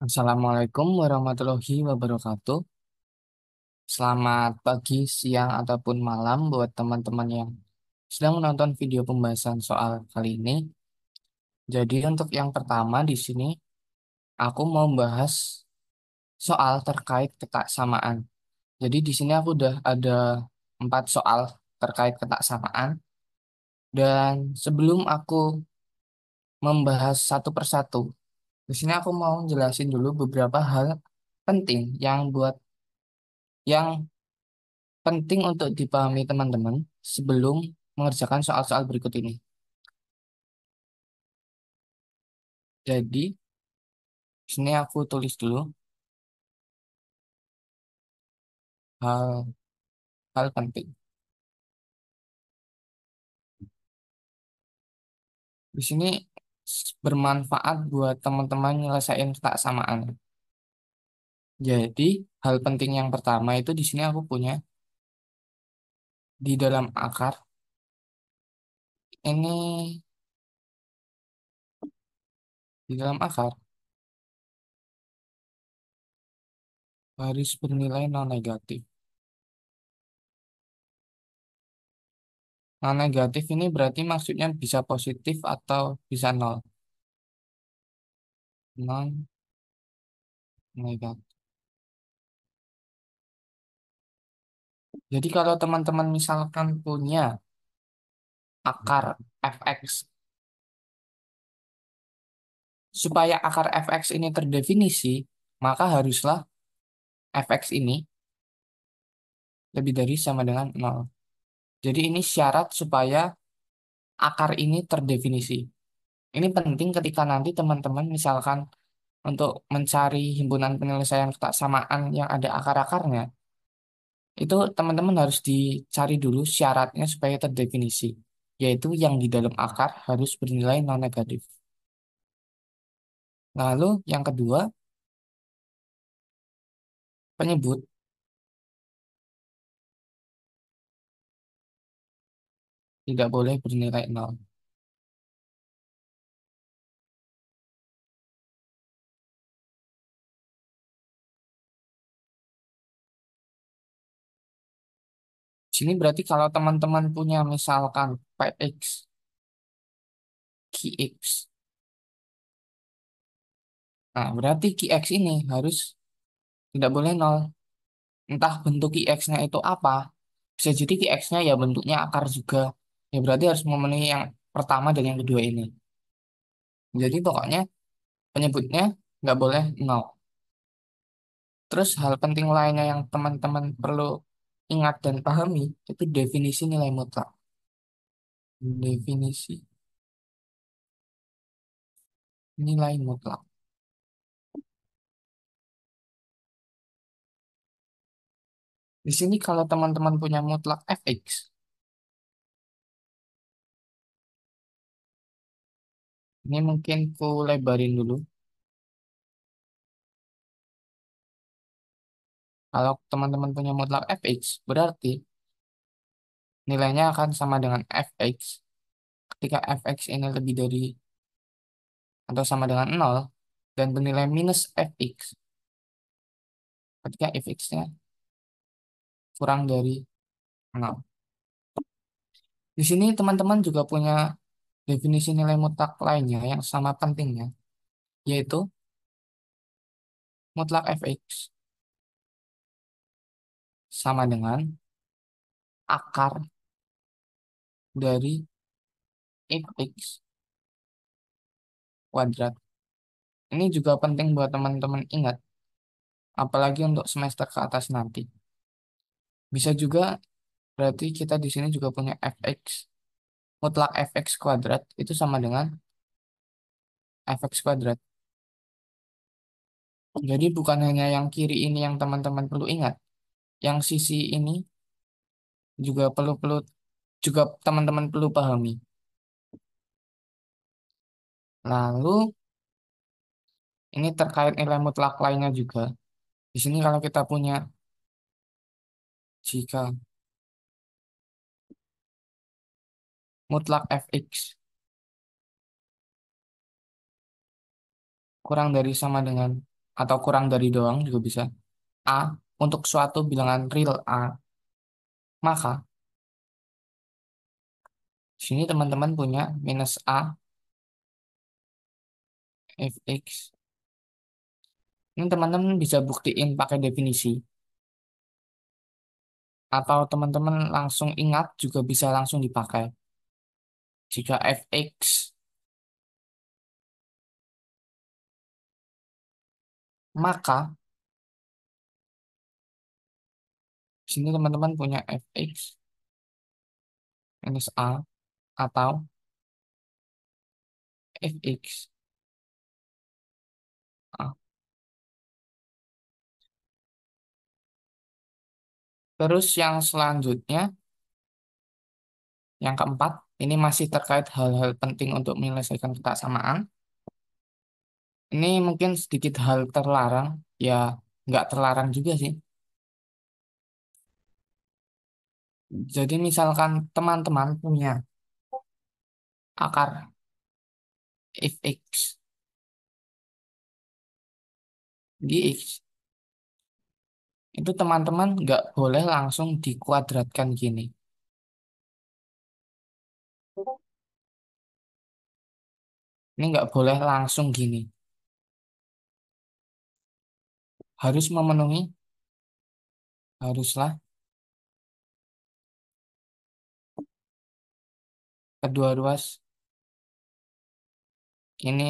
Assalamualaikum warahmatullahi wabarakatuh. Selamat pagi, siang, ataupun malam buat teman-teman yang sedang menonton video pembahasan soal kali ini. Jadi untuk yang pertama di sini, aku mau bahas soal terkait ketaksamaan. Jadi di sini aku udah ada empat soal terkait ketaksamaan. Dan sebelum aku membahas satu persatu di sini aku mau jelasin dulu beberapa hal penting yang buat yang penting untuk dipahami teman-teman sebelum mengerjakan soal-soal berikut ini. Jadi, di sini aku tulis dulu hal hal penting. Di sini bermanfaat buat teman-teman nyelesain ketaksamaan. Jadi, hal penting yang pertama itu di sini aku punya di dalam akar ini di dalam akar baris bernilai non negatif. Nah, negatif ini berarti maksudnya bisa positif atau bisa nol. Non negatif. Jadi kalau teman-teman misalkan punya akar fx, supaya akar fx ini terdefinisi, maka haruslah fx ini lebih dari sama dengan 0. Jadi ini syarat supaya akar ini terdefinisi. Ini penting ketika nanti teman-teman misalkan untuk mencari himpunan penyelesaian ketaksamaan yang ada akar-akarnya, itu teman-teman harus dicari dulu syaratnya supaya terdefinisi, yaitu yang di dalam akar harus bernilai non-negatif. Lalu yang kedua, penyebut tidak boleh bernilai nol. Sini berarti kalau teman-teman punya misalkan 5x, QX. Nah, berarti QX ini harus tidak boleh nol. Entah bentuk QX-nya itu apa, bisa jadi QX-nya ya bentuknya akar juga. Ya berarti harus memenuhi yang pertama dan yang kedua ini. Jadi pokoknya penyebutnya nggak boleh nol. Terus hal penting lainnya yang teman-teman perlu ingat dan pahami itu definisi nilai mutlak. Definisi nilai mutlak. Di sini kalau teman-teman punya mutlak fx, Ini mungkin ku lebarin dulu. Kalau teman-teman punya mutlak fx, berarti nilainya akan sama dengan fx. Ketika fx ini lebih dari atau sama dengan 0 dan bernilai minus fx. Ketika fx-nya kurang dari 0. Di sini teman-teman juga punya Definisi nilai mutlak lainnya yang sama pentingnya, yaitu mutlak fx sama dengan akar dari fx kuadrat. Ini juga penting buat teman-teman ingat, apalagi untuk semester ke atas nanti. Bisa juga berarti kita di sini juga punya fx mutlak fx kuadrat itu sama dengan fx kuadrat. Jadi bukan hanya yang kiri ini yang teman-teman perlu ingat. Yang sisi ini juga perlu perlu juga teman-teman perlu pahami. Lalu ini terkait nilai mutlak lainnya juga. Di sini kalau kita punya jika mutlak fx kurang dari sama dengan atau kurang dari doang juga bisa a untuk suatu bilangan real a maka sini teman-teman punya minus a fx ini teman-teman bisa buktiin pakai definisi atau teman-teman langsung ingat juga bisa langsung dipakai jika fx maka sini teman-teman punya fx minus a atau fx a. Terus yang selanjutnya, yang keempat, ini masih terkait hal-hal penting untuk menyelesaikan ketaksamaan. Ini mungkin sedikit hal terlarang, ya nggak terlarang juga sih. Jadi misalkan teman-teman punya akar fx dx itu teman-teman nggak boleh langsung dikuadratkan gini. Ini nggak boleh langsung gini. Harus memenuhi. Haruslah. Kedua ruas. Ini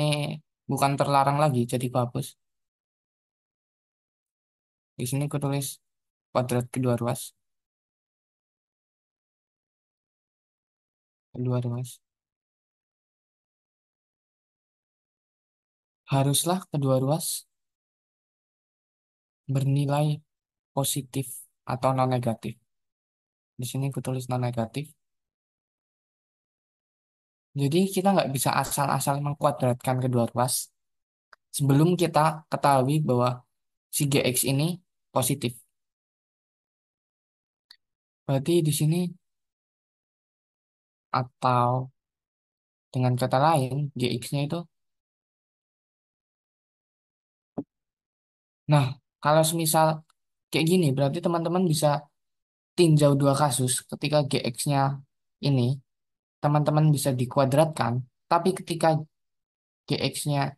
bukan terlarang lagi, jadi bagus. Di sini aku tulis kuadrat kedua ruas. Kedua ruas. haruslah kedua ruas bernilai positif atau non negatif. Di sini aku tulis non negatif. Jadi kita nggak bisa asal-asal mengkuadratkan kedua ruas sebelum kita ketahui bahwa si GX ini positif. Berarti di sini atau dengan kata lain GX-nya itu Nah, kalau semisal kayak gini, berarti teman-teman bisa tinjau dua kasus. Ketika GX-nya ini, teman-teman bisa dikuadratkan. Tapi ketika GX-nya,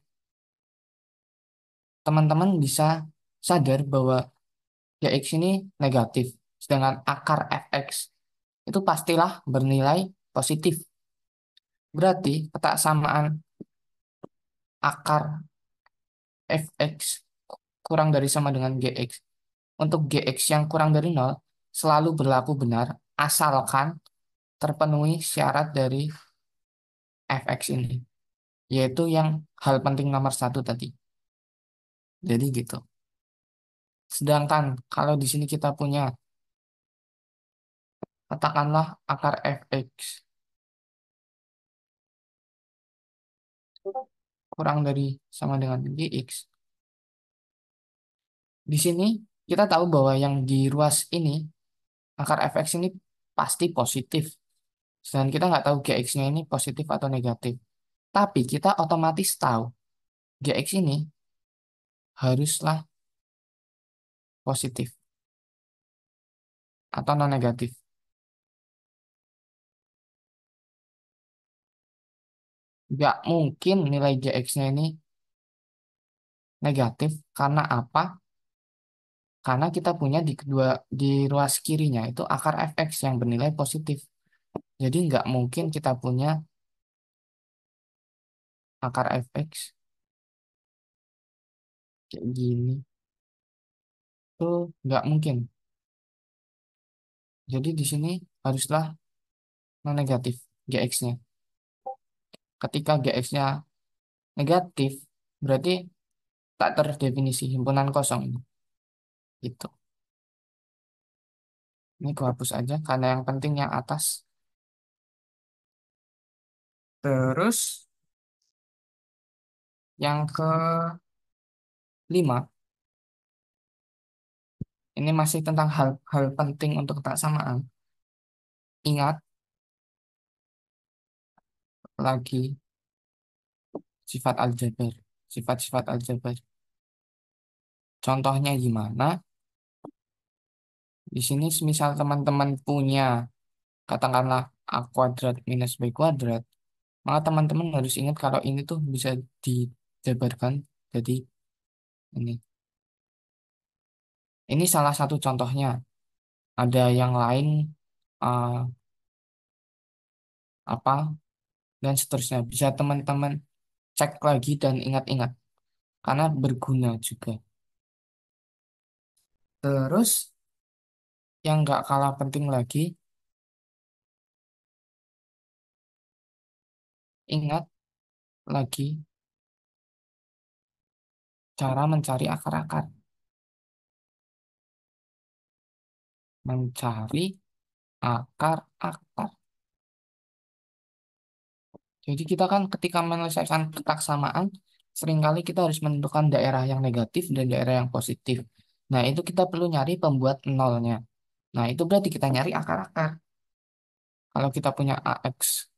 teman-teman bisa sadar bahwa GX ini negatif. Sedangkan akar FX itu pastilah bernilai positif. Berarti ketaksamaan akar fx kurang dari sama dengan GX. Untuk GX yang kurang dari 0 selalu berlaku benar asalkan terpenuhi syarat dari fx ini, yaitu yang hal penting nomor satu tadi. Jadi gitu. Sedangkan kalau di sini kita punya katakanlah akar fx kurang dari sama dengan gx di sini kita tahu bahwa yang di ruas ini, akar fx ini pasti positif. dan kita nggak tahu gx-nya ini positif atau negatif. Tapi kita otomatis tahu gx ini haruslah positif atau non negatif. nggak mungkin nilai GX-nya ini negatif karena apa? karena kita punya di kedua di ruas kirinya itu akar fx yang bernilai positif. Jadi nggak mungkin kita punya akar fx kayak gini. Itu nggak mungkin. Jadi di sini haruslah non negatif gx-nya. Ketika gx-nya negatif, berarti tak terdefinisi himpunan kosong ini. Gitu. Ini gue hapus aja karena yang penting yang atas. Terus yang ke lima ini masih tentang hal-hal penting untuk ketaksamaan. Ingat lagi sifat aljabar, sifat-sifat aljabar. Contohnya gimana? Di sini misal teman-teman punya katakanlah A kuadrat minus B kuadrat, maka teman-teman harus ingat kalau ini tuh bisa dijabarkan jadi ini. Ini salah satu contohnya. Ada yang lain uh, apa dan seterusnya. Bisa teman-teman cek lagi dan ingat-ingat karena berguna juga. Terus yang nggak kalah penting lagi, ingat lagi cara mencari akar-akar. Mencari akar-akar. Jadi kita kan ketika menyelesaikan ketaksamaan, seringkali kita harus menentukan daerah yang negatif dan daerah yang positif. Nah, itu kita perlu nyari pembuat nolnya. Nah, itu berarti kita nyari akar-akar. Kalau kita punya AX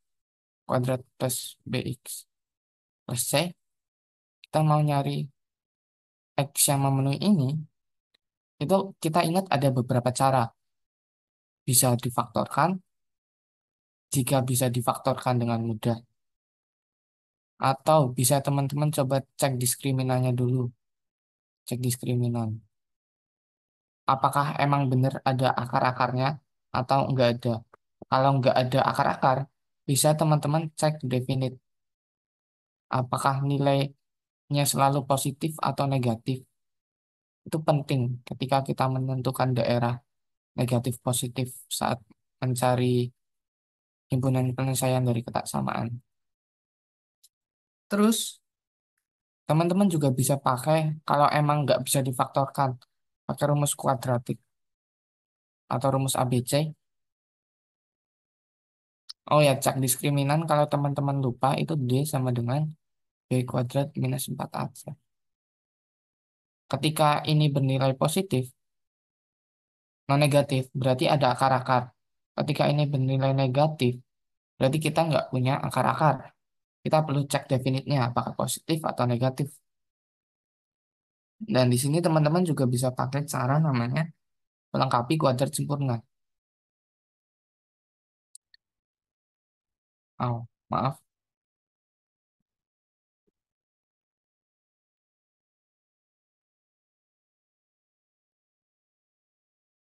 kuadrat plus BX plus C, kita mau nyari X yang memenuhi ini, itu kita ingat ada beberapa cara. Bisa difaktorkan, jika bisa difaktorkan dengan mudah. Atau bisa teman-teman coba cek diskriminannya dulu. Cek diskriminan apakah emang benar ada akar-akarnya atau enggak ada. Kalau enggak ada akar-akar, bisa teman-teman cek definite. Apakah nilainya selalu positif atau negatif? Itu penting ketika kita menentukan daerah negatif positif saat mencari himpunan penyelesaian dari ketaksamaan. Terus, teman-teman juga bisa pakai kalau emang nggak bisa difaktorkan pakai rumus kuadratik atau rumus ABC. Oh ya, cak diskriminan kalau teman-teman lupa itu D sama dengan B kuadrat minus 4AC. Ketika ini bernilai positif, non negatif, berarti ada akar-akar. Ketika ini bernilai negatif, berarti kita nggak punya akar-akar. Kita perlu cek definitnya apakah positif atau negatif. Dan di sini teman-teman juga bisa pakai cara namanya melengkapi kuadrat sempurna. Oh, maaf.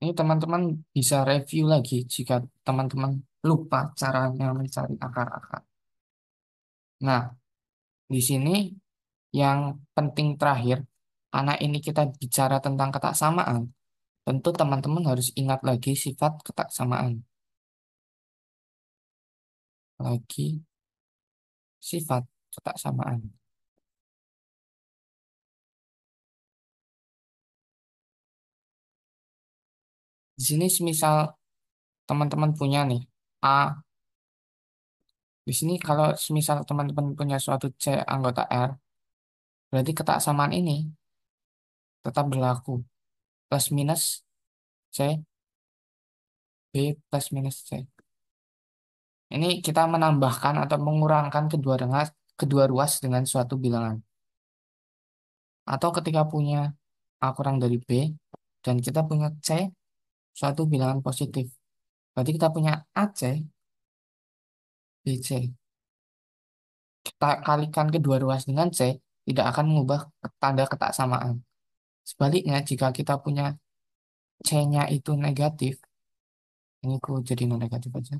Ini teman-teman bisa review lagi jika teman-teman lupa caranya mencari akar-akar. Nah, di sini yang penting terakhir karena ini kita bicara tentang ketaksamaan, tentu teman-teman harus ingat lagi sifat ketaksamaan. Lagi sifat ketaksamaan. Di sini semisal teman-teman punya nih A di sini kalau semisal teman-teman punya suatu C anggota R, berarti ketaksamaan ini tetap berlaku. Plus minus C. B plus minus C. Ini kita menambahkan atau mengurangkan kedua, dengan kedua ruas dengan suatu bilangan. Atau ketika punya A kurang dari B, dan kita punya C, suatu bilangan positif. Berarti kita punya AC, BC. Kita kalikan kedua ruas dengan C, tidak akan mengubah tanda ketaksamaan. Sebaliknya, jika kita punya C-nya itu negatif, ini ku jadi non negatif aja,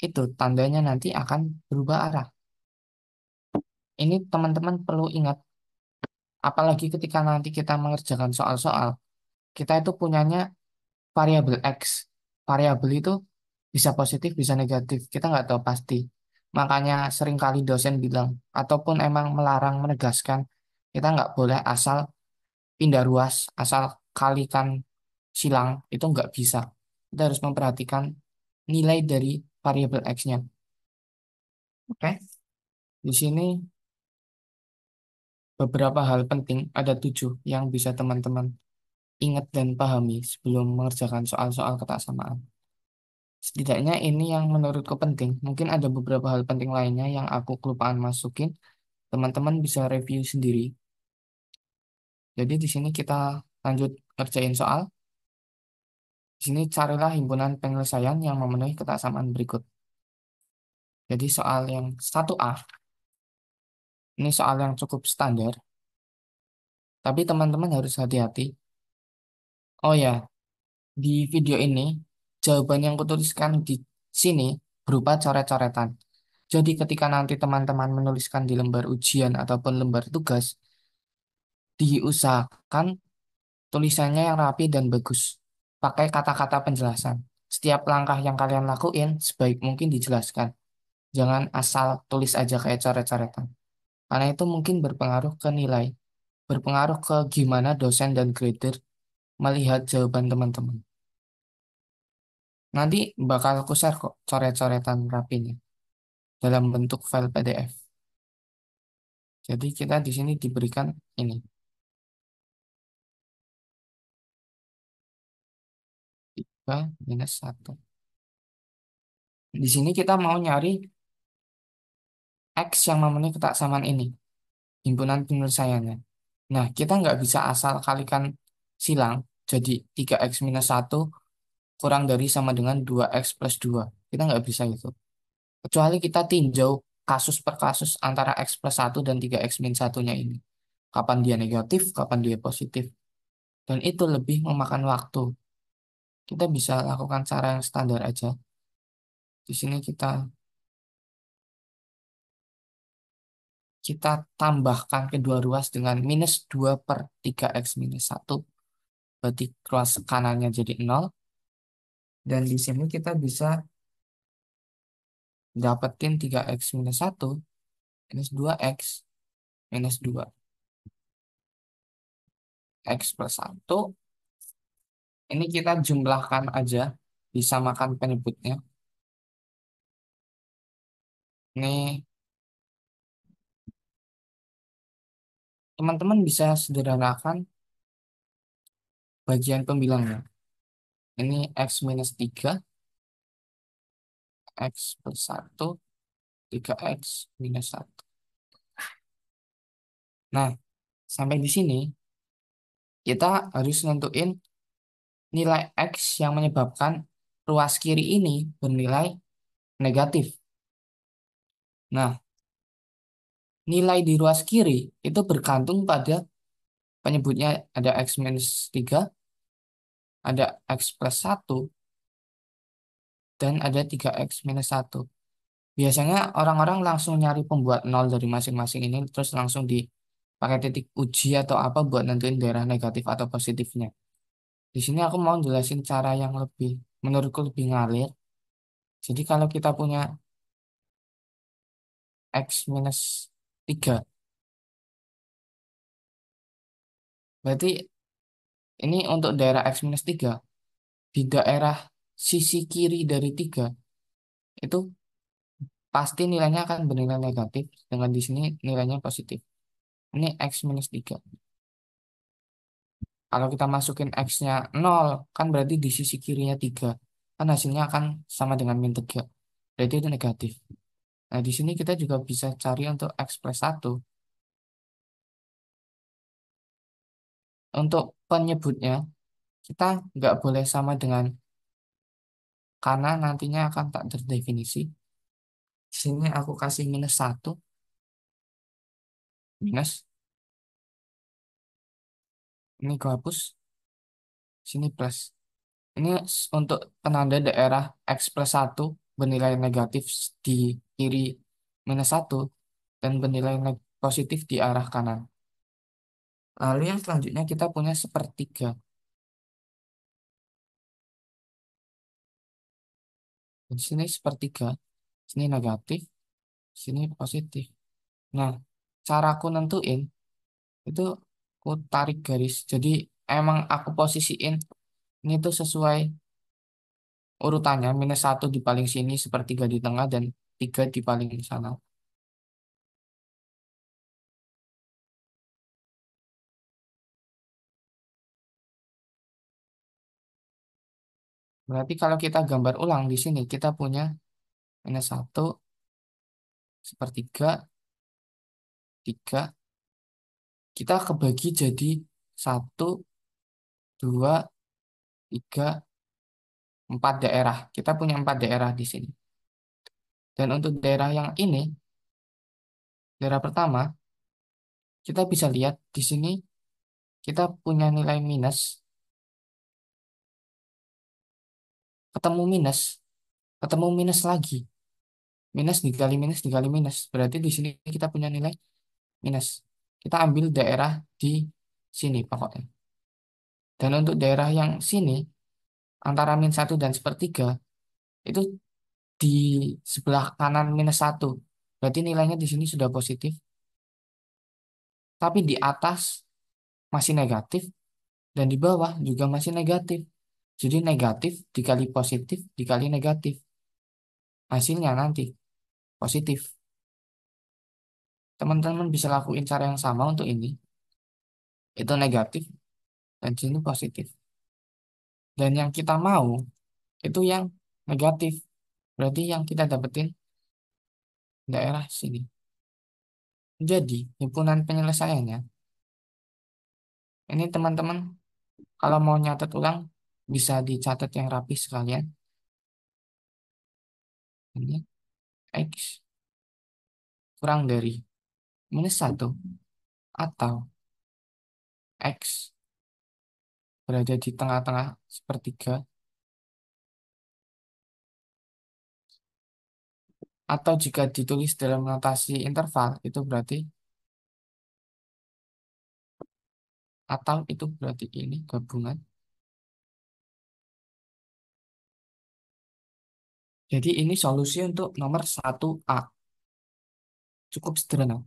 itu tandanya nanti akan berubah arah. Ini teman-teman perlu ingat, apalagi ketika nanti kita mengerjakan soal-soal, kita itu punyanya variabel X. Variabel itu bisa positif, bisa negatif. Kita nggak tahu pasti. Makanya seringkali dosen bilang, ataupun emang melarang menegaskan, kita nggak boleh asal pindah ruas asal kalikan silang itu nggak bisa. Kita harus memperhatikan nilai dari variabel x-nya. Oke. Di sini beberapa hal penting, ada tujuh yang bisa teman-teman ingat dan pahami sebelum mengerjakan soal-soal ketaksamaan. Setidaknya ini yang menurutku penting. Mungkin ada beberapa hal penting lainnya yang aku kelupaan masukin. Teman-teman bisa review sendiri jadi di sini kita lanjut ngerjain soal. Di sini carilah himpunan penyelesaian yang memenuhi ketaksamaan berikut. Jadi soal yang 1A. Ini soal yang cukup standar. Tapi teman-teman harus hati-hati. Oh ya, di video ini jawaban yang kutuliskan di sini berupa coret-coretan. Jadi ketika nanti teman-teman menuliskan di lembar ujian ataupun lembar tugas, diusahakan tulisannya yang rapi dan bagus. Pakai kata-kata penjelasan. Setiap langkah yang kalian lakuin sebaik mungkin dijelaskan. Jangan asal tulis aja kayak coret-coretan. Karena itu mungkin berpengaruh ke nilai, berpengaruh ke gimana dosen dan grader melihat jawaban teman-teman. Nanti bakal aku share kok coret-coretan rapinya dalam bentuk file PDF. Jadi kita di sini diberikan ini. ke minus 1. Di sini kita mau nyari X yang memenuhi ketaksamaan ini. Himpunan penyelesaiannya. Nah, kita nggak bisa asal kalikan silang. Jadi 3X minus 1 kurang dari sama dengan 2X plus 2. Kita nggak bisa itu. Kecuali kita tinjau kasus per kasus antara X plus 1 dan 3X minus 1-nya ini. Kapan dia negatif, kapan dia positif. Dan itu lebih memakan waktu kita bisa lakukan cara yang standar aja. Di sini kita kita tambahkan kedua ruas dengan minus 2 per 3x minus 1. Berarti ruas kanannya jadi 0. Dan di sini kita bisa dapetin 3x minus 1 minus 2x minus 2. x plus 1 ini kita jumlahkan aja, disamakan penyebutnya. Ini teman-teman bisa sederhanakan bagian pembilangnya. Ini X minus 3, X plus 1, 3X minus 1. Nah, sampai di sini, kita harus nentuin nilai X yang menyebabkan ruas kiri ini bernilai negatif. Nah, nilai di ruas kiri itu bergantung pada penyebutnya ada X minus 3, ada X plus 1, dan ada 3X minus 1. Biasanya orang-orang langsung nyari pembuat nol dari masing-masing ini, terus langsung dipakai titik uji atau apa buat nentuin daerah negatif atau positifnya. Di sini aku mau jelasin cara yang lebih, menurutku lebih ngalir. Jadi kalau kita punya X minus tiga berarti ini untuk daerah X minus tiga di daerah sisi kiri dari tiga itu pasti nilainya akan bernilai negatif, dengan di sini nilainya positif. Ini X minus tiga kalau kita masukin X-nya 0, kan berarti di sisi kirinya 3. Kan hasilnya akan sama dengan min 3. Berarti itu negatif. Nah, di sini kita juga bisa cari untuk X plus 1. Untuk penyebutnya, kita nggak boleh sama dengan karena nantinya akan tak terdefinisi. Di sini aku kasih minus 1. Minus ini gue hapus. Sini plus. Ini untuk penanda daerah X plus 1 bernilai negatif di kiri minus 1 dan bernilai positif di arah kanan. Lalu yang selanjutnya kita punya sepertiga. Di sini sepertiga, sini negatif, sini positif. Nah, cara aku nentuin itu aku tarik garis. Jadi emang aku posisiin ini tuh sesuai urutannya. Minus satu di paling sini, sepertiga di tengah, dan tiga di paling sana. Berarti kalau kita gambar ulang di sini, kita punya minus satu, sepertiga, tiga, kita kebagi jadi satu dua tiga empat daerah kita punya empat daerah di sini dan untuk daerah yang ini daerah pertama kita bisa lihat di sini kita punya nilai minus ketemu minus ketemu minus lagi minus dikali minus dikali minus berarti di sini kita punya nilai minus kita ambil daerah di sini pokoknya. Dan untuk daerah yang sini, antara min 1 dan sepertiga, itu di sebelah kanan minus 1. Berarti nilainya di sini sudah positif. Tapi di atas masih negatif, dan di bawah juga masih negatif. Jadi negatif dikali positif dikali negatif. Hasilnya nanti positif teman-teman bisa lakuin cara yang sama untuk ini itu negatif dan sini positif dan yang kita mau itu yang negatif berarti yang kita dapetin daerah sini jadi himpunan penyelesaiannya ini teman-teman kalau mau nyatet ulang bisa dicatat yang rapi sekalian ini X kurang dari minus 1 atau X berada di tengah-tengah sepertiga atau jika ditulis dalam notasi interval itu berarti atau itu berarti ini gabungan Jadi ini solusi untuk nomor 1A. Cukup sederhana.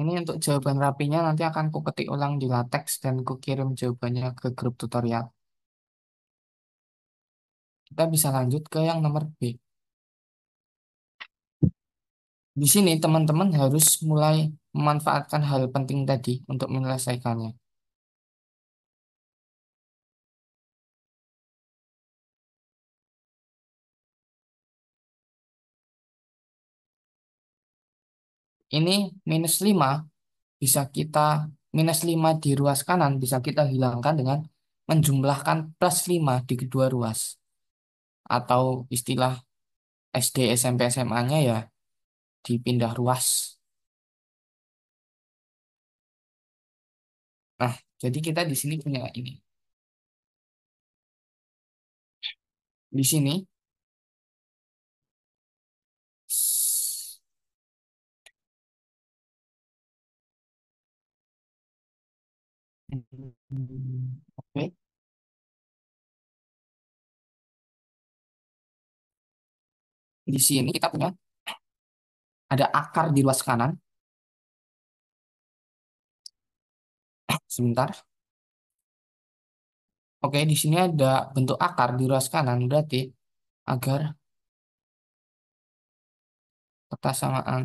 Ini untuk jawaban rapinya nanti akan ku ketik ulang di latex dan ku kirim jawabannya ke grup tutorial. Kita bisa lanjut ke yang nomor B. Di sini teman-teman harus mulai memanfaatkan hal penting tadi untuk menyelesaikannya. ini minus 5 bisa kita minus 5 di ruas kanan bisa kita hilangkan dengan menjumlahkan plus 5 di kedua ruas. Atau istilah SD, SMP, SMA-nya ya dipindah ruas. Nah, jadi kita di sini punya ini. Di sini Oke. Di sini kita punya ada akar di ruas kanan. Sebentar. Oke, di sini ada bentuk akar di ruas kanan, berarti agar kertas samaan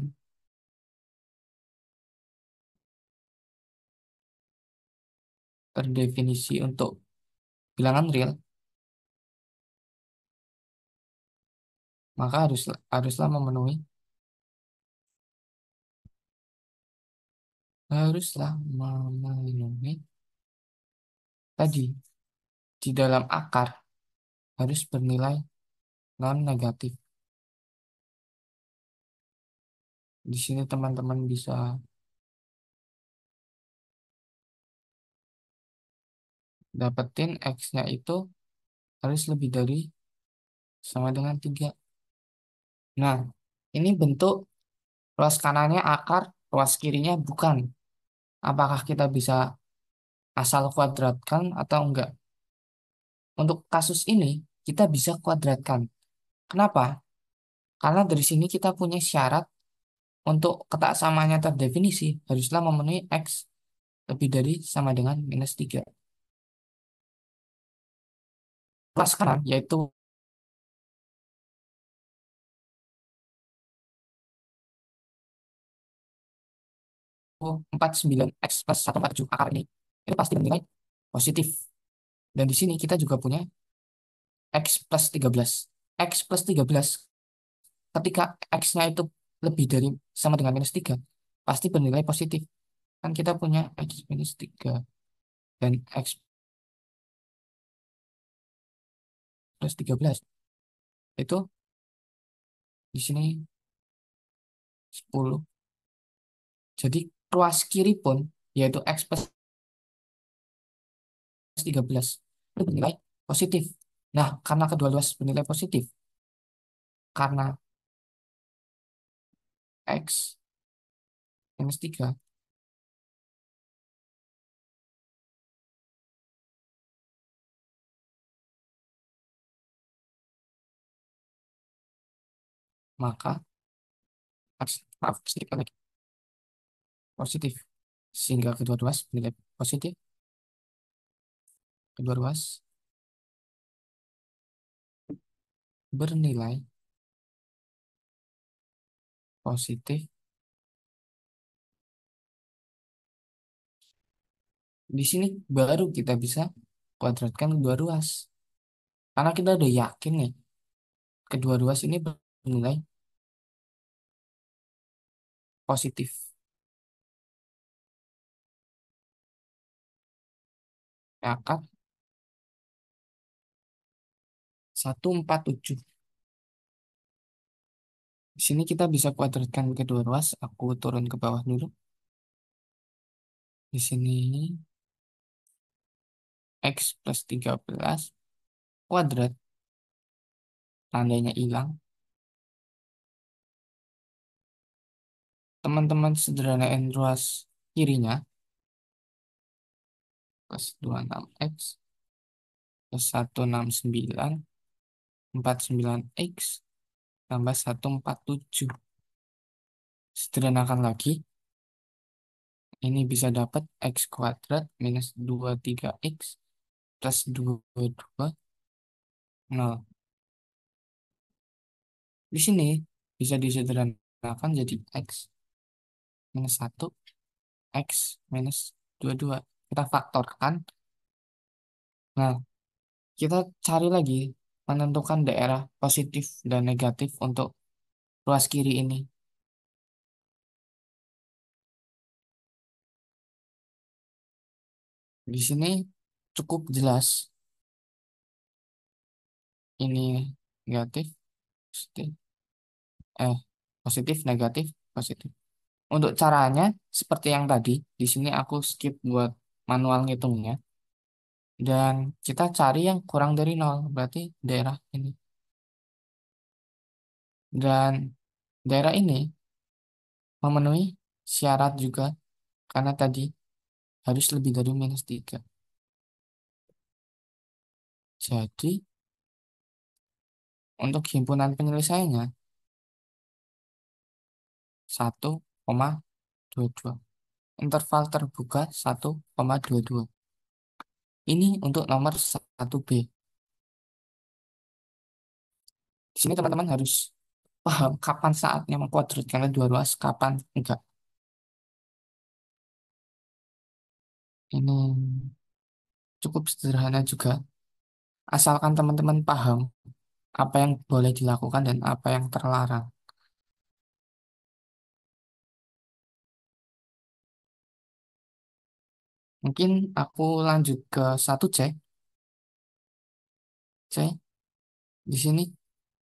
terdefinisi untuk bilangan real, maka harus haruslah memenuhi haruslah memenuhi tadi di dalam akar harus bernilai non negatif. Di sini teman-teman bisa dapetin X-nya itu harus lebih dari sama dengan 3. Nah, ini bentuk ruas kanannya akar, ruas kirinya bukan. Apakah kita bisa asal kuadratkan atau enggak? Untuk kasus ini, kita bisa kuadratkan. Kenapa? Karena dari sini kita punya syarat untuk ketaksamaannya terdefinisi haruslah memenuhi X lebih dari sama dengan minus 3 sekarang yaitu empat sembilan x plus satu empat tujuh akar ini itu pasti nilai positif dan di sini kita juga punya x plus tiga belas x plus tiga belas ketika x-nya itu lebih dari sama dengan minus tiga pasti bernilai positif kan kita punya x minus tiga dan x plus 13. Itu di sini 10. Jadi ruas kiri pun yaitu X plus 13 itu bernilai positif. Nah, karena kedua ruas bernilai positif, karena X minus 3 maka harus maaf lagi positif sehingga kedua ruas bernilai positif kedua ruas bernilai positif di sini baru kita bisa kuadratkan kedua ruas karena kita udah yakin nih kedua ruas ini nilai positif. Akar 147. Di sini kita bisa kuadratkan kedua ruas. Aku turun ke bawah dulu. Di sini X plus 13 kuadrat. Tandanya hilang. teman-teman n ruas kirinya plus 26x plus 169 49x tambah 147 sederhanakan lagi ini bisa dapat x kuadrat minus 23x plus 22 0 di sini bisa disederhanakan jadi x minus 1 X minus 22 kita faktorkan nah kita cari lagi menentukan daerah positif dan negatif untuk ruas kiri ini di sini cukup jelas ini negatif positif eh positif negatif positif untuk caranya, seperti yang tadi, di sini aku skip buat manual ngitungnya. Dan kita cari yang kurang dari nol, berarti daerah ini. Dan daerah ini memenuhi syarat juga, karena tadi harus lebih dari minus tiga. Jadi, untuk himpunan penyelesaiannya, satu 1,22. Interval terbuka 1,22. Ini untuk nomor 1B. Di sini teman-teman harus paham kapan saatnya mengkuadratkan dua ruas, kapan enggak. Ini cukup sederhana juga. Asalkan teman-teman paham apa yang boleh dilakukan dan apa yang terlarang. Mungkin aku lanjut ke satu c C. Di sini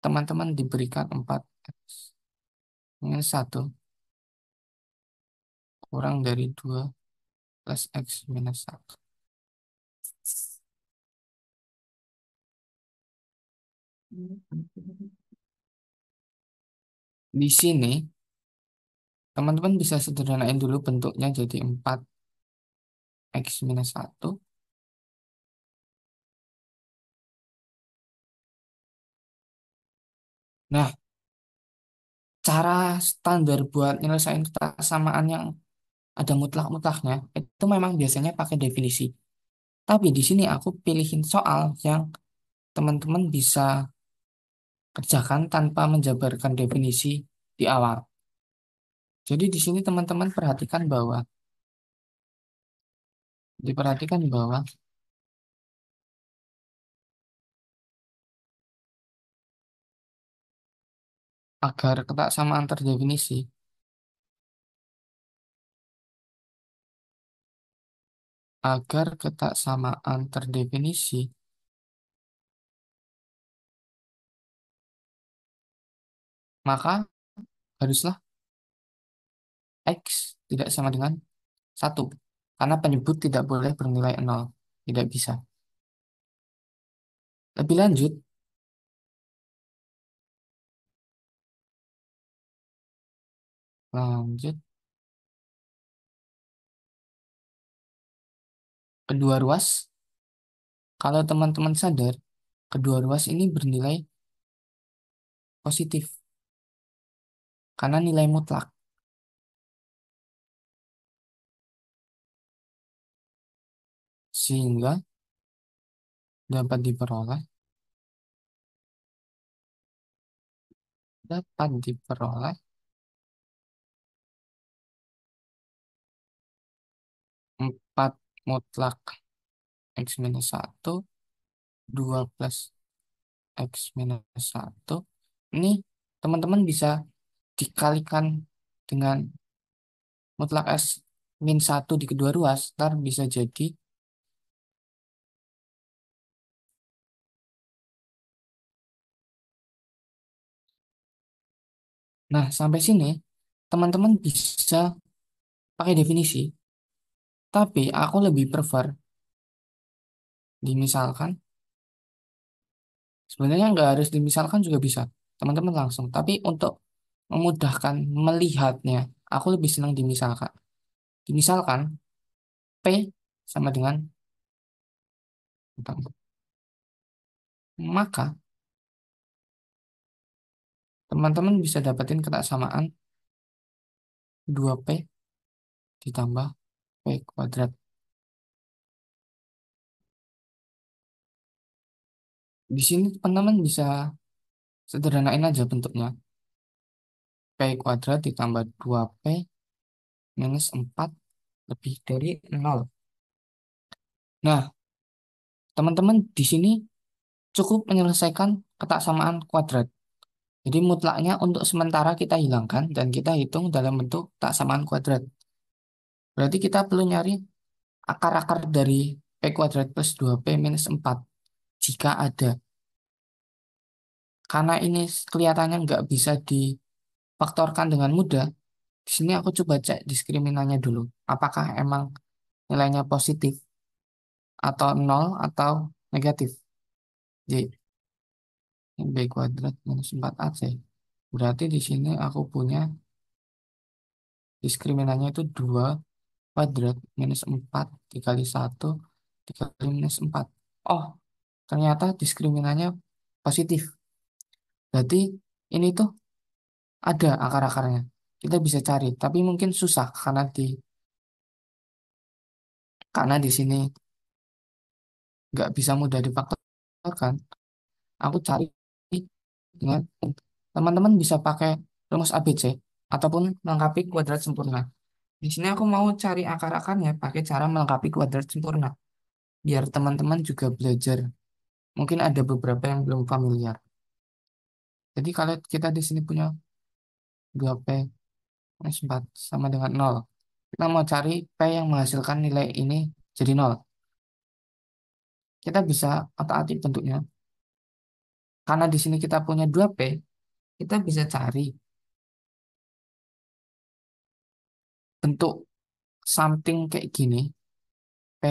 teman-teman diberikan 4X. Minus 1. Kurang dari 2 plus X minus 1. Di sini, teman-teman bisa sederhanain dulu bentuknya jadi 4 X minus 1. Nah, cara standar buat nyelesain kesamaan yang ada mutlak-mutlaknya, itu memang biasanya pakai definisi. Tapi di sini aku pilihin soal yang teman-teman bisa kerjakan tanpa menjabarkan definisi di awal. Jadi di sini teman-teman perhatikan bahwa Diperhatikan bahwa agar ketak sama antar definisi agar ketak sama antar definisi maka haruslah X tidak sama dengan satu karena penyebut tidak boleh bernilai nol, Tidak bisa. Lebih lanjut, lanjut kedua ruas kalau teman-teman sadar kedua ruas ini bernilai positif karena nilai mutlak sehingga dapat diperoleh dapat diperoleh empat mutlak x minus satu dua plus x minus satu ini teman-teman bisa dikalikan dengan mutlak s min satu di kedua ruas ntar bisa jadi Nah, sampai sini teman-teman bisa pakai definisi. Tapi aku lebih prefer dimisalkan. Sebenarnya nggak harus dimisalkan juga bisa. Teman-teman langsung. Tapi untuk memudahkan melihatnya, aku lebih senang dimisalkan. Dimisalkan P sama dengan Maka Teman-teman bisa dapetin ketaksamaan 2P ditambah P kuadrat. Di sini teman-teman bisa sederhanain aja bentuknya. P kuadrat ditambah 2P minus 4 lebih dari 0. Nah, teman-teman di sini cukup menyelesaikan ketaksamaan kuadrat. Jadi mutlaknya untuk sementara kita hilangkan dan kita hitung dalam bentuk tak samaan kuadrat. Berarti kita perlu nyari akar-akar dari P kuadrat plus 2P minus 4 jika ada. Karena ini kelihatannya nggak bisa difaktorkan dengan mudah, di sini aku coba cek diskriminannya dulu. Apakah emang nilainya positif atau nol atau negatif. Jadi, yang B kuadrat minus 4AC. Berarti di sini aku punya diskriminannya itu 2 kuadrat minus 4 dikali 1 dikali minus 4. Oh, ternyata diskriminannya positif. Berarti ini tuh ada akar-akarnya. Kita bisa cari, tapi mungkin susah karena di karena di sini nggak bisa mudah difaktorkan. Aku cari dengan teman-teman bisa pakai rumus ABC ataupun melengkapi kuadrat sempurna. Di sini aku mau cari akar-akarnya pakai cara melengkapi kuadrat sempurna. Biar teman-teman juga belajar. Mungkin ada beberapa yang belum familiar. Jadi kalau kita di sini punya 2P minus 4 sama dengan 0. Kita mau cari P yang menghasilkan nilai ini jadi 0. Kita bisa otak-atik bentuknya. Karena di sini kita punya 2P, kita bisa cari bentuk something kayak gini. P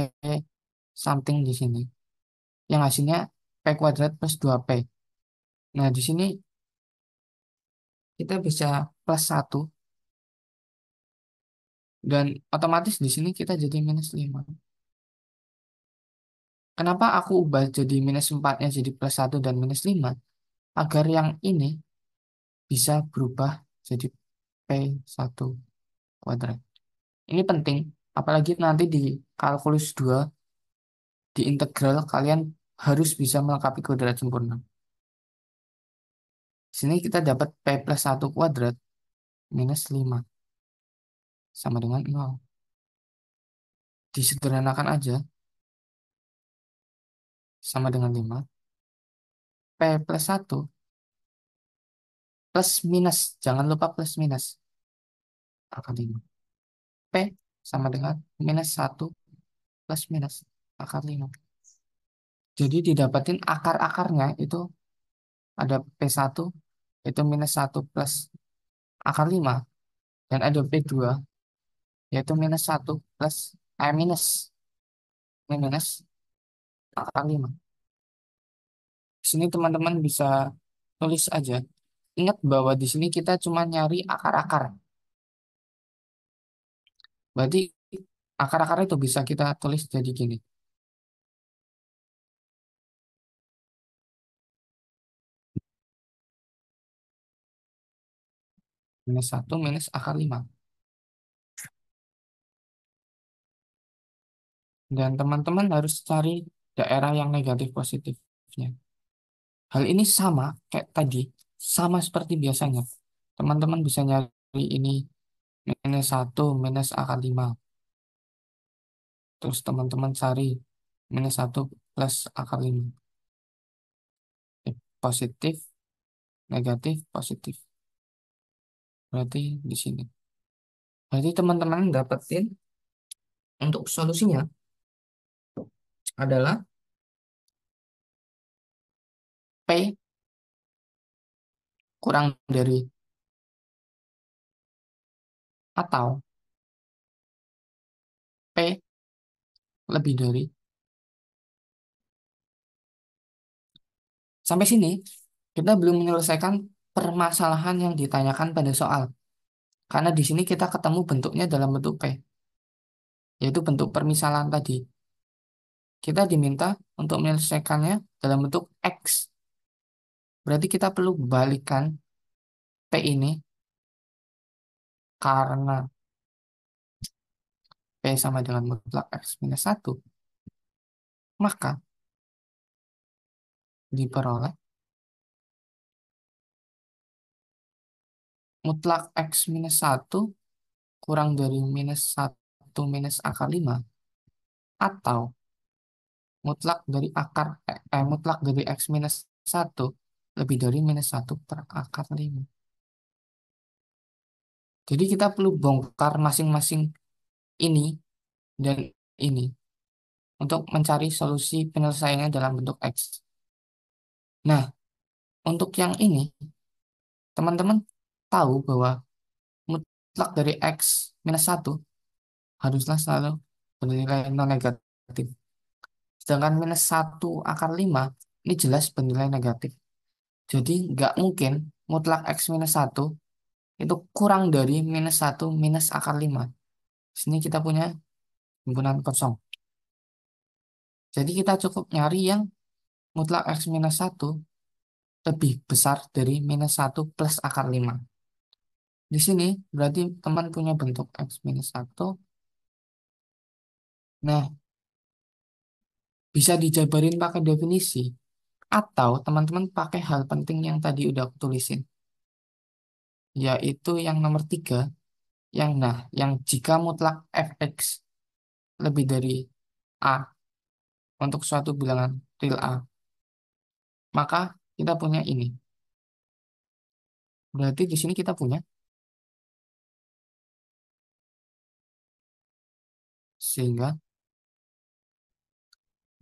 something di sini. Yang hasilnya P kuadrat plus 2P. Nah, di sini kita bisa plus 1. Dan otomatis di sini kita jadi minus 5. Kenapa aku ubah jadi minus 4-nya jadi plus 1 dan minus 5? Agar yang ini bisa berubah jadi P1 kuadrat. Ini penting, apalagi nanti di kalkulus 2, di integral kalian harus bisa melengkapi kuadrat sempurna. Di sini kita dapat P plus 1 kuadrat minus 5 sama dengan 0. Disederhanakan aja, sama dengan 5. P plus 1 plus minus. Jangan lupa plus minus. Akar 5. P sama dengan minus 1 plus minus akar 5. Jadi didapatin akar-akarnya itu ada P1 itu minus 1 plus akar 5. Dan ada P2 yaitu minus 1 plus, eh minus. Ini minus akar 5. Di sini teman-teman bisa tulis aja. Ingat bahwa di sini kita cuma nyari akar-akar. Berarti akar-akar itu bisa kita tulis jadi gini. Minus 1 minus akar 5. dan teman-teman harus cari daerah yang negatif positifnya. Hal ini sama kayak tadi, sama seperti biasanya. Teman-teman bisa nyari ini minus satu minus akar 5. Terus teman-teman cari minus satu plus akar 5. Eh, positif, negatif, positif. Berarti di sini. Berarti teman-teman dapetin untuk solusinya adalah P kurang dari atau P lebih dari sampai sini kita belum menyelesaikan permasalahan yang ditanyakan pada soal karena di sini kita ketemu bentuknya dalam bentuk P yaitu bentuk permisalan tadi kita diminta untuk menyelesaikannya dalam bentuk X Berarti kita perlu balikan P ini karena P sama dengan mutlak X minus 1. Maka diperoleh mutlak X minus 1 kurang dari minus 1 minus akar 5 atau mutlak dari akar eh, mutlak dari X minus 1 lebih dari minus 1 per akar 5. Jadi kita perlu bongkar masing-masing ini dan ini untuk mencari solusi penyelesaiannya dalam bentuk X. Nah, untuk yang ini, teman-teman tahu bahwa mutlak dari X minus 1 haruslah selalu bernilai non negatif. Sedangkan minus 1 akar 5 ini jelas bernilai negatif. Jadi nggak mungkin mutlak X minus 1 itu kurang dari minus 1 minus akar 5. Sini kita punya himpunan kosong. Jadi kita cukup nyari yang mutlak X minus 1 lebih besar dari minus 1 plus akar 5. Di sini berarti teman punya bentuk X minus 1. Nah, bisa dijabarin pakai definisi. Atau teman-teman pakai hal penting yang tadi udah aku tulisin, yaitu yang nomor tiga, yang nah, yang jika mutlak fx lebih dari a untuk suatu bilangan real a, maka kita punya ini. Berarti di sini kita punya sehingga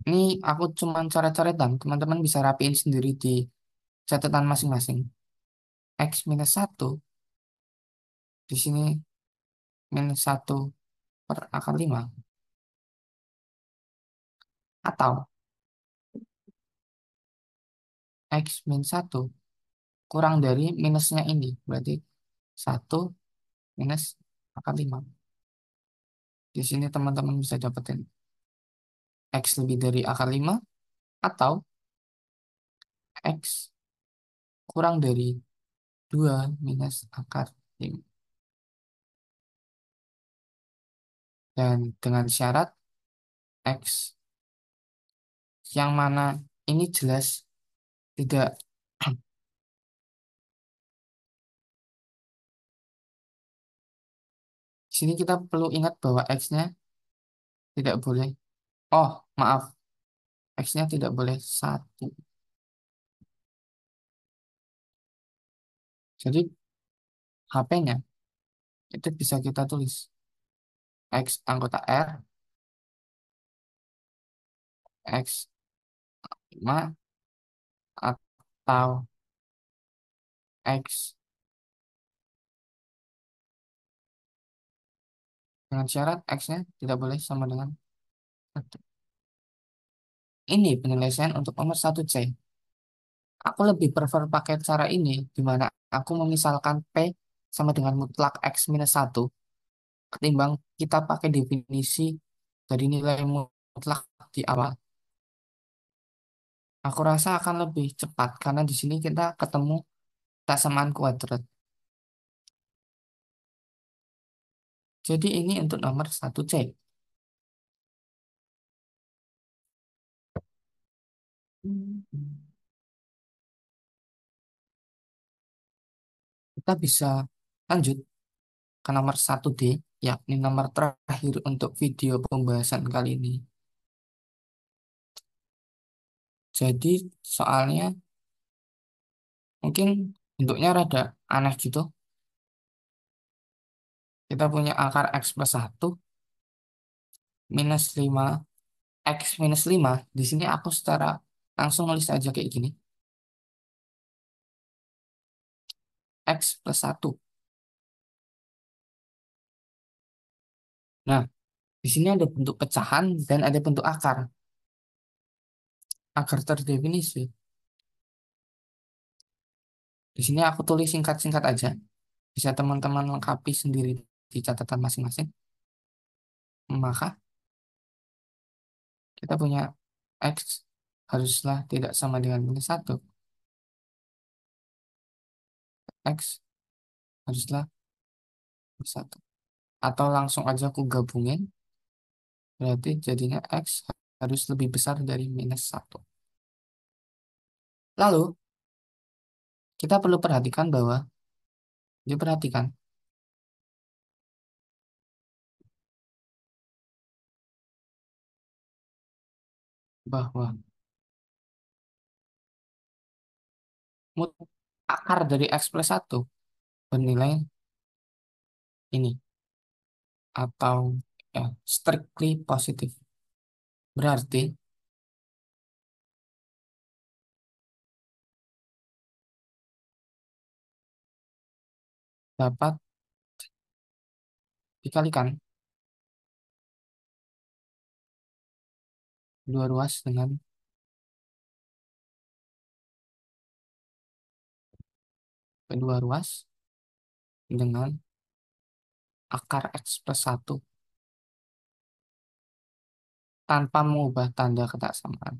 ini aku cuman coret-coretan. Teman-teman bisa rapiin sendiri di catatan masing-masing. X minus 1. Di sini minus 1 per akar 5. Atau X minus 1 kurang dari minusnya ini. Berarti 1 minus akar 5. Di sini teman-teman bisa dapetin X lebih dari akar 5 atau X kurang dari 2 minus akar 5. Dan dengan syarat X yang mana ini jelas tidak sini kita perlu ingat bahwa x-nya tidak boleh Oh, maaf. X-nya tidak boleh satu. Jadi HP-nya itu bisa kita tulis X anggota R, X 5, atau X dengan syarat X-nya tidak boleh sama dengan ini penyelesaian untuk nomor 1C. Aku lebih prefer pakai cara ini, di mana aku memisalkan P sama dengan mutlak X minus 1, ketimbang kita pakai definisi dari nilai mutlak di awal. Aku rasa akan lebih cepat, karena di sini kita ketemu tak samaan kuadrat. Jadi ini untuk nomor 1C. Kita bisa lanjut ke nomor 1D, yakni nomor terakhir untuk video pembahasan kali ini. Jadi soalnya mungkin bentuknya rada aneh gitu. Kita punya akar X plus 1 minus 5. X minus 5, di sini aku secara langsung nulis aja kayak gini. X plus 1. Nah, di sini ada bentuk pecahan dan ada bentuk akar. Akar terdefinisi. Di sini aku tulis singkat-singkat aja. Bisa teman-teman lengkapi sendiri di catatan masing-masing. Maka, kita punya X haruslah tidak sama dengan minus 1. X haruslah minus 1. Atau langsung aja aku gabungin. Berarti jadinya X harus lebih besar dari minus 1. Lalu, kita perlu perhatikan bahwa, perhatikan bahwa akar dari X plus 1 bernilai ini. Atau ya, strictly positif. Berarti dapat dikalikan dua ruas dengan P2 ruas dengan akar X plus 1 tanpa mengubah tanda ketaksamaan.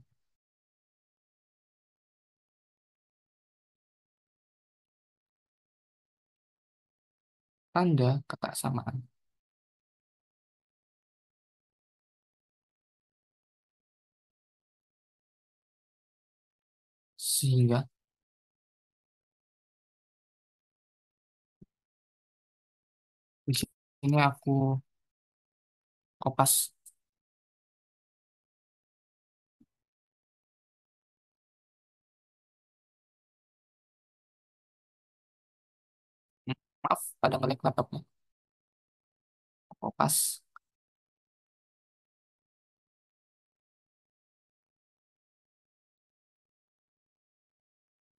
Tanda ketaksamaan. Sehingga ini aku kopas maaf ada ngelag laptopnya kopas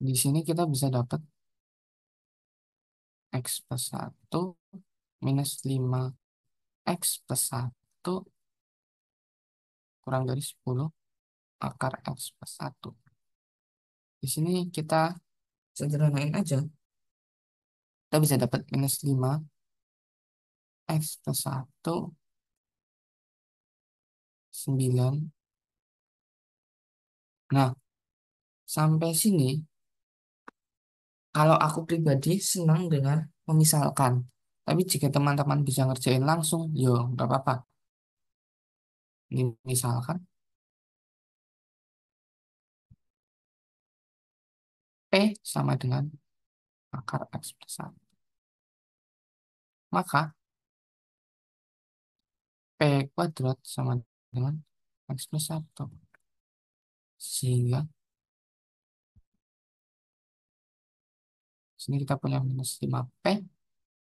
di sini kita bisa dapat x plus 1 minus 5x plus 1 kurang dari 10 akar x plus 1. Di sini kita sederhanain aja. Kita bisa dapat minus 5 x plus 1 9. Nah, sampai sini, kalau aku pribadi senang dengan memisalkan. Tapi jika teman-teman bisa ngerjain langsung, yo nggak apa-apa. Ini misalkan P sama dengan akar X plus 1. Maka P kuadrat sama dengan X plus 1. Sehingga sini kita punya minus 5P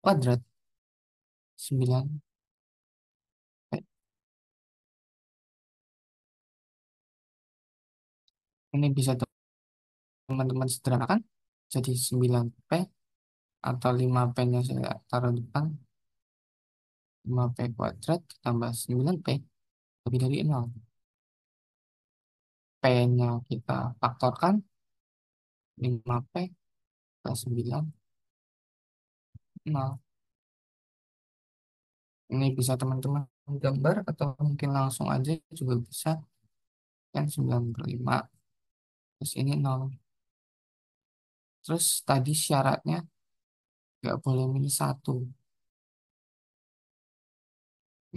kuadrat sembilan eh. ini bisa teman-teman sederhanakan jadi 9P atau 5P-nya saya taruh depan 5P kuadrat tambah 9P lebih dari 0 P-nya kita faktorkan 5P plus 9 0 ini bisa teman-teman gambar atau mungkin langsung aja juga bisa kan 95 terus ini 0 terus tadi syaratnya nggak boleh minus 1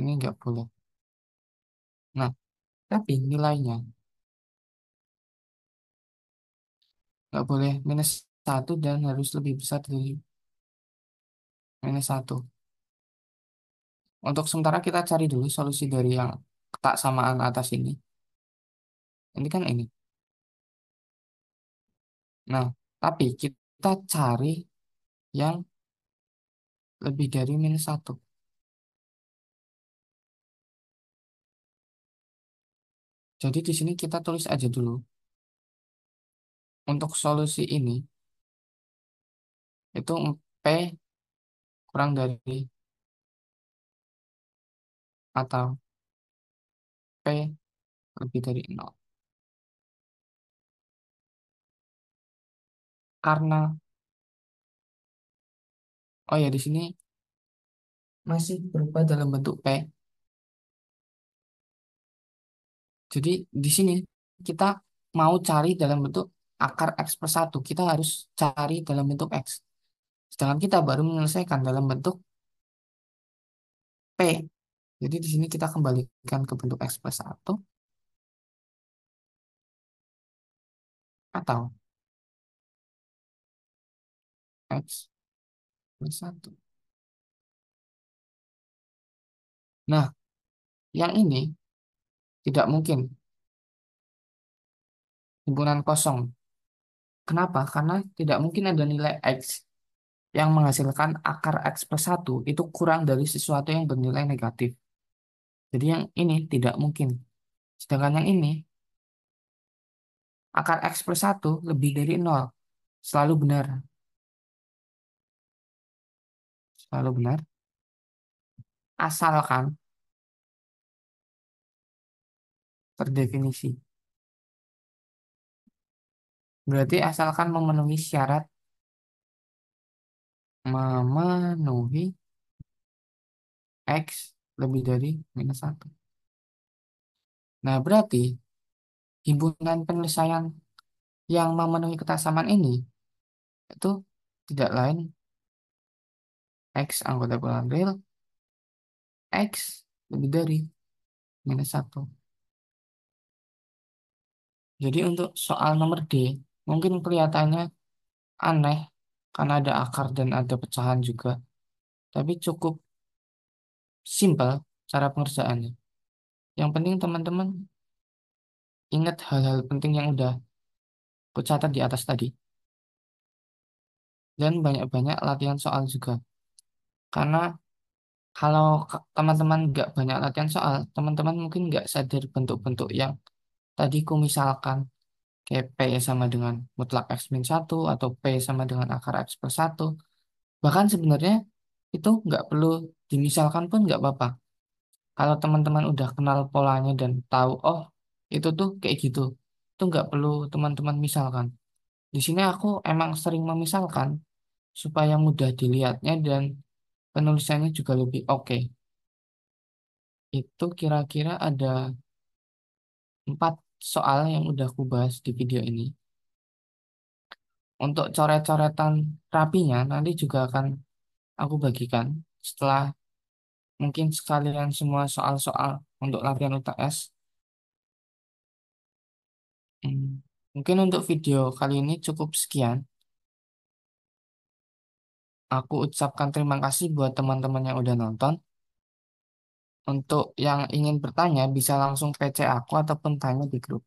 ini nggak boleh nah tapi nilainya nggak boleh minus 1 dan harus lebih besar dari minus 1 untuk sementara kita cari dulu solusi dari yang tak samaan atas ini. Ini kan ini. Nah, tapi kita cari yang lebih dari minus satu. Jadi di sini kita tulis aja dulu. Untuk solusi ini, itu P kurang dari atau P lebih dari 0. Karena Oh ya di sini masih berubah dalam bentuk P. Jadi di sini kita mau cari dalam bentuk akar X per 1. Kita harus cari dalam bentuk X. Sedangkan kita baru menyelesaikan dalam bentuk P. Jadi di sini kita kembalikan ke bentuk X plus 1 atau X plus 1. Nah, yang ini tidak mungkin. Himpunan kosong. Kenapa? Karena tidak mungkin ada nilai X yang menghasilkan akar X plus 1 itu kurang dari sesuatu yang bernilai negatif. Jadi yang ini tidak mungkin. Sedangkan yang ini, akar X plus 1 lebih dari 0. Selalu benar. Selalu benar. Asalkan terdefinisi. Berarti asalkan memenuhi syarat memenuhi X lebih dari minus 1. Nah, berarti himpunan penyelesaian yang memenuhi ketaksamaan ini itu tidak lain X anggota bulan real X lebih dari minus 1. Jadi untuk soal nomor D, mungkin kelihatannya aneh karena ada akar dan ada pecahan juga. Tapi cukup simple cara pengerjaannya. Yang penting teman-teman ingat hal-hal penting yang udah catat di atas tadi. Dan banyak-banyak latihan soal juga. Karena kalau teman-teman nggak banyak latihan soal, teman-teman mungkin nggak sadar bentuk-bentuk yang tadi ku misalkan kayak P sama dengan mutlak X min 1 atau P sama dengan akar X plus 1. Bahkan sebenarnya itu nggak perlu Dimisalkan pun nggak apa-apa. Kalau teman-teman udah kenal polanya dan tahu, oh itu tuh kayak gitu, tuh nggak perlu teman-teman misalkan. Di sini aku emang sering memisalkan supaya mudah dilihatnya dan penulisannya juga lebih oke. Itu kira-kira ada empat soal yang udah aku bahas di video ini. Untuk coret-coretan rapinya nanti juga akan aku bagikan setelah Mungkin sekalian semua soal-soal untuk latihan UTS. Hmm, mungkin untuk video kali ini cukup sekian. Aku ucapkan terima kasih buat teman-teman yang udah nonton. Untuk yang ingin bertanya bisa langsung PC aku ataupun tanya di grup.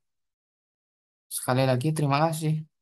Sekali lagi terima kasih.